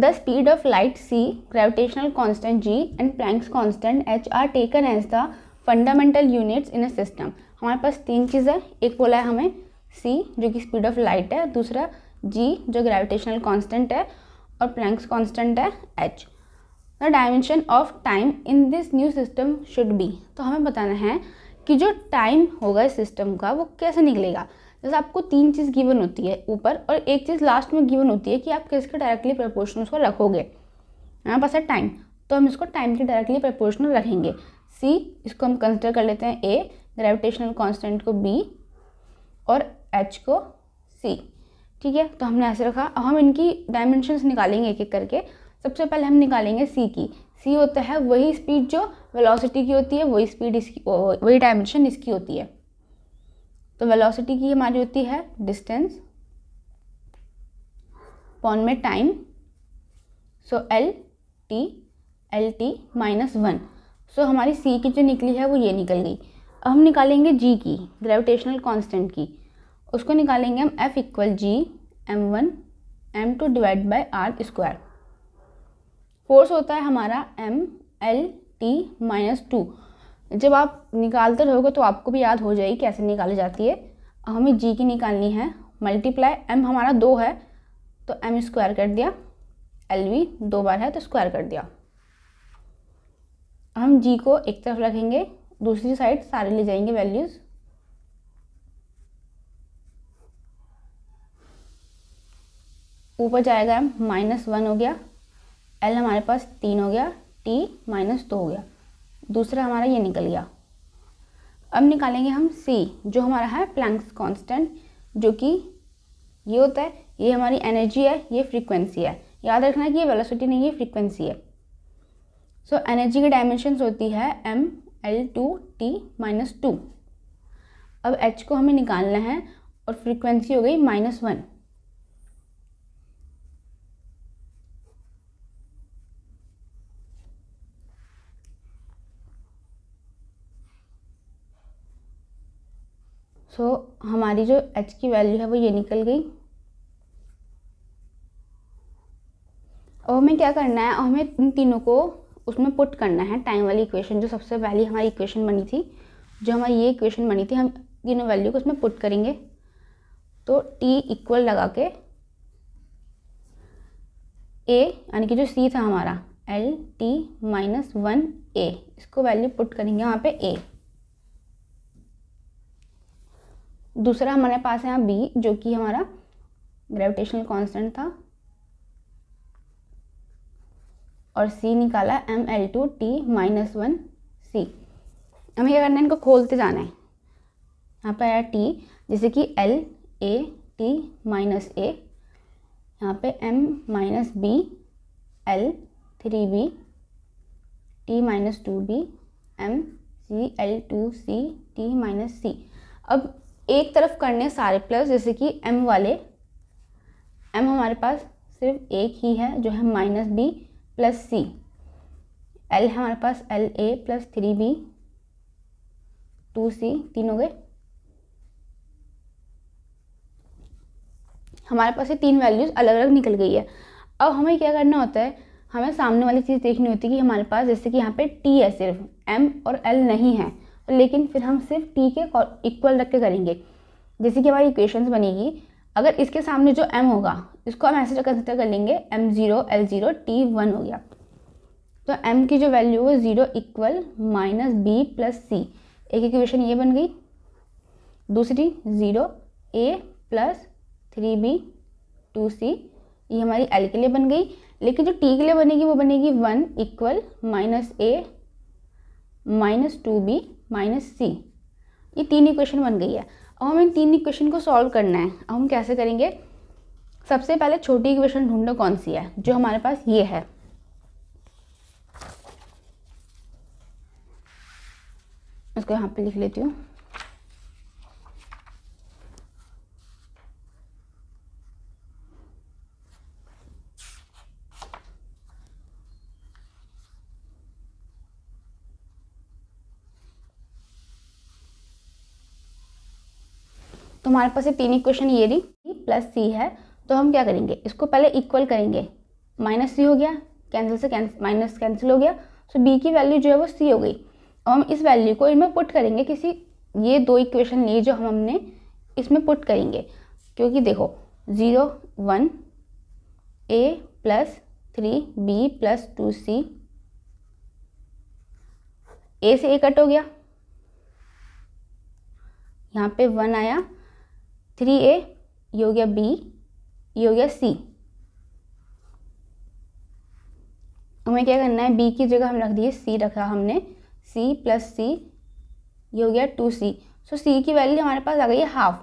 the speed of light c gravitational constant G and Planck's constant h are taken as the fundamental units in a system हमारे पास तीन चीज़ है एक बोला है हमें सी जो कि स्पीड ऑफ लाइट है दूसरा जी जो ग्रेविटेशनल कॉन्स्टेंट है और प्लैंक्स कॉन्स्टेंट है h the dimension of time in this new system should be तो हमें बताना है कि जो टाइम होगा इस सिस्टम का वो कैसे निकलेगा जैसे आपको तीन चीज़ गिवन होती है ऊपर और एक चीज़ लास्ट में गिवन होती है कि आप किसके डायरेक्टली प्रपोर्शनल उसको रखोगे हमारे पास है टाइम तो हम इसको टाइम के डायरेक्टली प्रपोर्शनल रखेंगे सी इसको हम कंसिडर कर लेते हैं ए ग्रेविटेशनल कॉन्स्टेंट को बी और एच को सी ठीक है तो हमने ऐसे रखा अब हम इनकी डायमेंशन निकालेंगे एक एक करके सबसे पहले हम निकालेंगे सी की सी होता है वही स्पीड जो वेलोसिटी की होती है वही स्पीड इसकी वही डायमेंशन इसकी होती है तो वेलोसिटी की हमारी होती है डिस्टेंस पॉन में time so L T L T minus one so हमारी सी की जो निकली है वो ये निकल गई अब हम निकालेंगे जी की ग्रेविटेशनल कांस्टेंट की उसको निकालेंगे हम F equal G M one M two divide by R square force होता है हमारा M L T minus two जब आप निकालते रहोगे तो आपको भी याद हो जाएगी कैसे निकाली जाती है हमें जी की निकालनी है मल्टीप्लाई एम हमारा दो है तो एम स्क्वायर कर दिया एल वी दो बार है तो स्क्वायर कर दिया हम जी को एक तरफ रखेंगे दूसरी साइड सारे ले जाएंगे वैल्यूज़ ऊपर जाएगा एम माइनस वन हो गया एल हमारे पास तीन हो गया टी माइनस दो हो गया दूसरा हमारा ये निकल गया अब निकालेंगे हम सी जो हमारा है प्लैंक्स कांस्टेंट जो कि ये होता है ये हमारी एनर्जी है ये फ्रीक्वेंसी है याद रखना है कि ये वेलोसिटी नहीं है फ्रीक्वेंसी है सो एनर्जी की डायमेंशंस होती है M L two T minus two अब एच को हमें निकालना है और फ्रीक्वेंसी हो गई माइनस वन सो so, हमारी जो एच की वैल्यू है वो ये निकल गई और हमें क्या करना है और हमें इन तीनों को उसमें पुट करना है टाइम वाली इक्वेशन जो सबसे पहली हमारी इक्वेशन बनी थी जो हमारी ये इक्वेशन बनी थी हम तीनों वैल्यू को उसमें पुट करेंगे तो टी इक्वल लगा के ए यानी कि जो सी था हमारा L T minus one a इसको वैल्यू पुट करेंगे वहाँ पे ए दूसरा हमारे पास है यहाँ बी जो कि हमारा ग्रेविटेशनल कांस्टेंट था और सी निकाला M L two T minus one c हमें क्या करना है इनको खोलते जाना है यहाँ पर आया टी जैसे कि L a T minus a यहाँ पे M minus b L three b T minus two b M c L two c T minus c अब एक तरफ करने सारे प्लस जैसे कि m वाले m हमारे पास सिर्फ एक ही है जो है minus b plus c L है हमारे पास L a plus three b two c तीन हो गए हमारे पास ये तीन वैल्यूज़ अलग अलग निकल गई है अब हमें क्या करना होता है हमें सामने वाली चीज़ देखनी होती है कि हमारे पास जैसे कि यहाँ पे टी है सिर्फ एम और एल नहीं है लेकिन फिर हम सिर्फ टी के इक्वल रख के करेंगे जैसे कि हमारी इक्वेशंस बनेगी अगर इसके सामने जो एम होगा इसको हम ऐसे कंसिडर कर लेंगे M zero L zero T one हो गया तो एम की जो वैल्यू है zero equal minus b plus c एक इक्वेशन ये बन गई दूसरी zero a plus three b two c ये हमारी एल के लिए बन गई लेकिन जो टी के लिए बनेगी वो बनेगी one equal minus a minus two b minus c ये तीन इक्वेशन बन गई है अब हमें तीन इक्वेशन को सॉल्व करना है अब हम कैसे करेंगे सबसे पहले छोटी इक्वेशन ढूंढो कौन सी है जो हमारे पास ये है इसको यहाँ पे लिख लेती हूँ तो हमारे पास ये तीन इक्वेशन ये रही प्लस e सी है तो हम क्या करेंगे इसको पहले इक्वल करेंगे माइनस सी हो गया कैंसिल से कैंसिल माइनस कैंसिल हो गया सो बी की वैल्यू जो है वो सी हो गई और हम इस वैल्यू को इनमें पुट करेंगे किसी ये दो इक्वेशन लिए जो हम हमने इसमें पुट करेंगे क्योंकि देखो zero one a plus three b plus two c a से ए कट हो गया यहाँ पे वन आया थ्री ए ये हो गया बी ये हो गया सी हमें क्या करना है बी की जगह हम रख दिए सी रखा हमने सी प्लस सी ये हो गया टू सी सो सी की वैल्यू हमारे पास आ गई है हाफ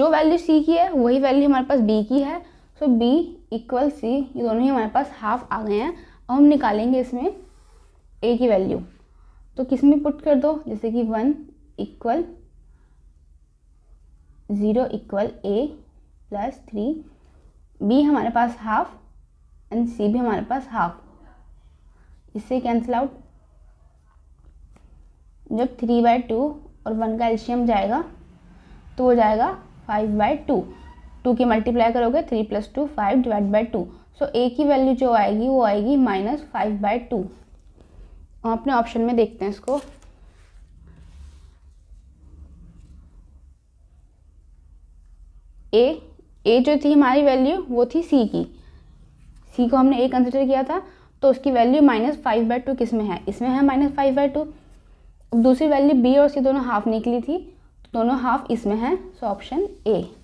जो वैल्यू सी की है वही वैल्यू हमारे पास बी की है सो बी इक्वल सी ये दोनों ही हमारे पास हाफ आ गए हैं अब हम निकालेंगे इसमें ए की वैल्यू तो किस में पुट कर दो जैसे कि one equal zero equal a plus three b हमारे पास हाफ एंड सी भी हमारे पास हाफ इससे कैंसिल आउट जब थ्री बाय टू और वन का एल्शियम जाएगा तो हो जाएगा फाइव बाय टू टू की मल्टीप्लाई करोगे three plus two five divide by two so a की वैल्यू जो आएगी वो आएगी माइनस फाइव बाय टू हम अपने ऑप्शन में देखते हैं इसको ए ए जो थी हमारी वैल्यू वो थी सी की सी को हमने ए कंसिडर किया था तो उसकी value minus five by two किस में है इसमें है माइनस फाइव बाई टू दूसरी वैल्यू बी और सी दोनों हाफ निकली थी तो दोनों हाफ इसमें है सो ऑप्शन ए